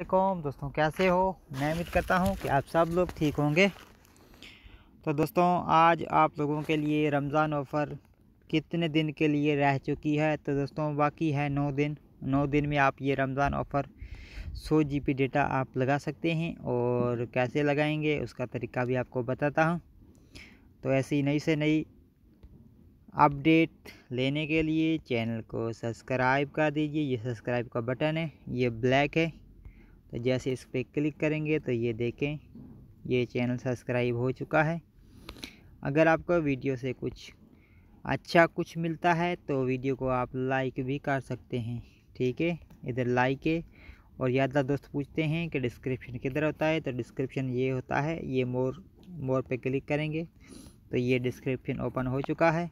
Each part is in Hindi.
वालेकुम दोस्तों कैसे हो मैं उम्मीद करता हूँ कि आप सब लोग ठीक होंगे तो दोस्तों आज आप लोगों के लिए रमज़ान ऑफ़र कितने दिन के लिए रह चुकी है तो दोस्तों बाकी है नौ दिन नौ दिन में आप ये रमज़ान ऑफ़र सौ जी पी डेटा आप लगा सकते हैं और कैसे लगाएंगे उसका तरीका भी आपको बताता हूँ तो ऐसी नई से नई अपडेट लेने के लिए चैनल को सब्सक्राइब कर दीजिए ये सब्सक्राइब का बटन है ये ब्लैक है तो जैसे इस पर क्लिक करेंगे तो ये देखें ये चैनल सब्सक्राइब हो चुका है अगर आपको वीडियो से कुछ अच्छा कुछ मिलता है तो वीडियो को आप लाइक भी कर सकते हैं ठीक है इधर लाइक है और यादा दोस्त पूछते हैं कि डिस्क्रिप्शन किधर होता है तो डिस्क्रिप्शन ये होता है ये मोर मोर पे क्लिक करेंगे तो ये डिस्क्रिप्शन ओपन हो चुका है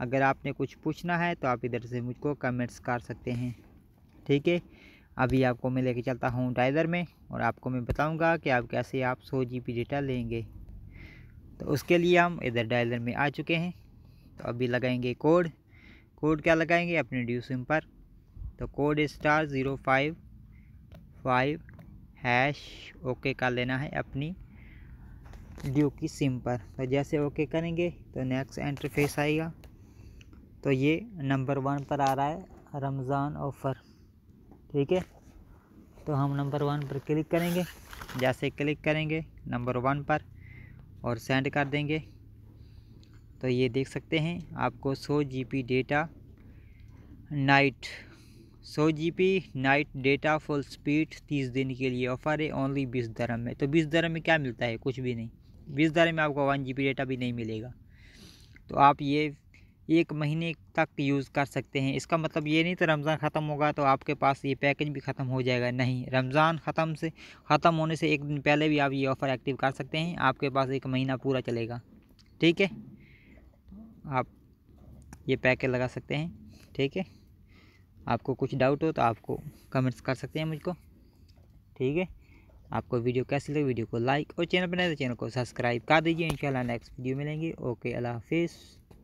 अगर आपने कुछ पूछना है तो आप इधर से मुझको कमेंट्स कर सकते हैं ठीक है अभी आपको मैं लेके चलता हूँ डाइजर में और आपको मैं बताऊँगा कि आप कैसे आप सौ जी बी डेटा लेंगे तो उसके लिए हम इधर डायलर में आ चुके हैं तो अभी लगाएंगे कोड कोड क्या लगाएंगे अपने ड्यू सिम पर तो code star zero five five hash okay कर लेना है अपनी ड्यू की सिम पर तो जैसे ओके करेंगे तो नेक्स्ट फेस आएगा तो ये नंबर वन पर आ रहा है रमज़ान ऑफ़र ठीक है तो हम नंबर वन पर क्लिक करेंगे जैसे क्लिक करेंगे नंबर वन पर और सेंड कर देंगे तो ये देख सकते हैं आपको सौ जी पी डेटा नाइट सौ G B night data full speed तीस दिन के लिए ऑफ़र है ओनली बीस दरम में तो बीस दरम में क्या मिलता है कुछ भी नहीं बीस दरम में आपको वन जी पी डेटा भी नहीं मिलेगा तो आप ये एक महीने तक यूज़ कर सकते हैं इसका मतलब ये नहीं तो रमज़ान ख़त्म होगा तो आपके पास ये पैकेज भी ख़त्म हो जाएगा नहीं रमज़ान ख़त्म से ख़त्म होने से एक दिन पहले भी आप ये ऑफ़र एक्टिव कर सकते हैं आपके पास एक महीना पूरा चलेगा ठीक है आप ये पैकेज लगा सकते हैं ठीक है आपको कुछ डाउट हो तो आपको कमेंट्स कर सकते हैं मुझको ठीक है आपको वीडियो कैसी लगी वीडियो को लाइक और चैनल पर नए तो चैनल को सब्सक्राइब कर दीजिए इंशाल्लाह नेक्स्ट वीडियो मिलेंगे ओके अल्लाह हाफिज़